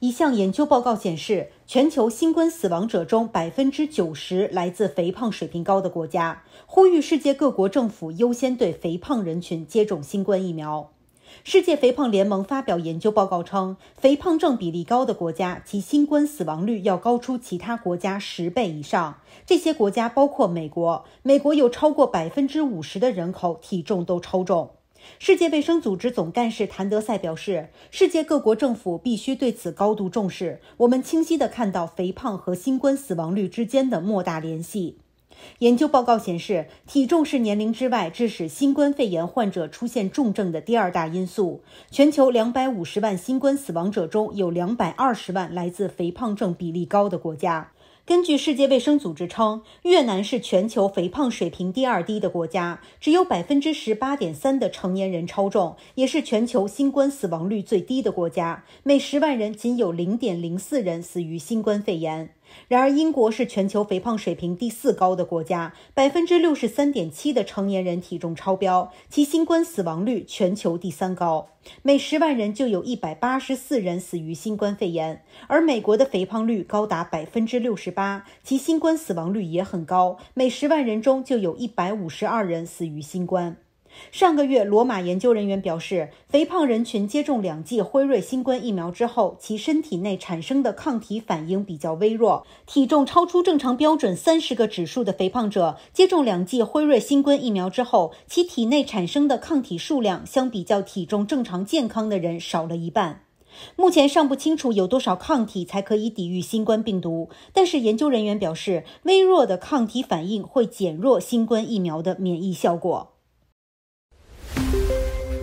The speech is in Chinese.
一项研究报告显示，全球新冠死亡者中百分之九十来自肥胖水平高的国家，呼吁世界各国政府优先对肥胖人群接种新冠疫苗。世界肥胖联盟发表研究报告称，肥胖症比例高的国家其新冠死亡率要高出其他国家十倍以上。这些国家包括美国，美国有超过百分之五十的人口体重都超重。世界卫生组织总干事谭德赛表示，世界各国政府必须对此高度重视。我们清晰地看到肥胖和新冠死亡率之间的莫大联系。研究报告显示，体重是年龄之外致使新冠肺炎患者出现重症的第二大因素。全球两百五十万新冠死亡者中有两百二十万来自肥胖症比例高的国家。根据世界卫生组织称，越南是全球肥胖水平第二低的国家，只有百分之十八点三的成年人超重，也是全球新冠死亡率最低的国家，每十万人仅有零点零四人死于新冠肺炎。然而，英国是全球肥胖水平第四高的国家，百分之六十三点七的成年人体重超标，其新冠死亡率全球第三高，每十万人就有一百八十四人死于新冠肺炎。而美国的肥胖率高达百分之六十八，其新冠死亡率也很高，每十万人中就有一百五十二人死于新冠。上个月，罗马研究人员表示，肥胖人群接种两剂辉瑞新冠疫苗之后，其身体内产生的抗体反应比较微弱。体重超出正常标准三十个指数的肥胖者接种两剂辉瑞新冠疫苗之后，其体内产生的抗体数量相比较体重正常健康的人少了一半。目前尚不清楚有多少抗体才可以抵御新冠病毒，但是研究人员表示，微弱的抗体反应会减弱新冠疫苗的免疫效果。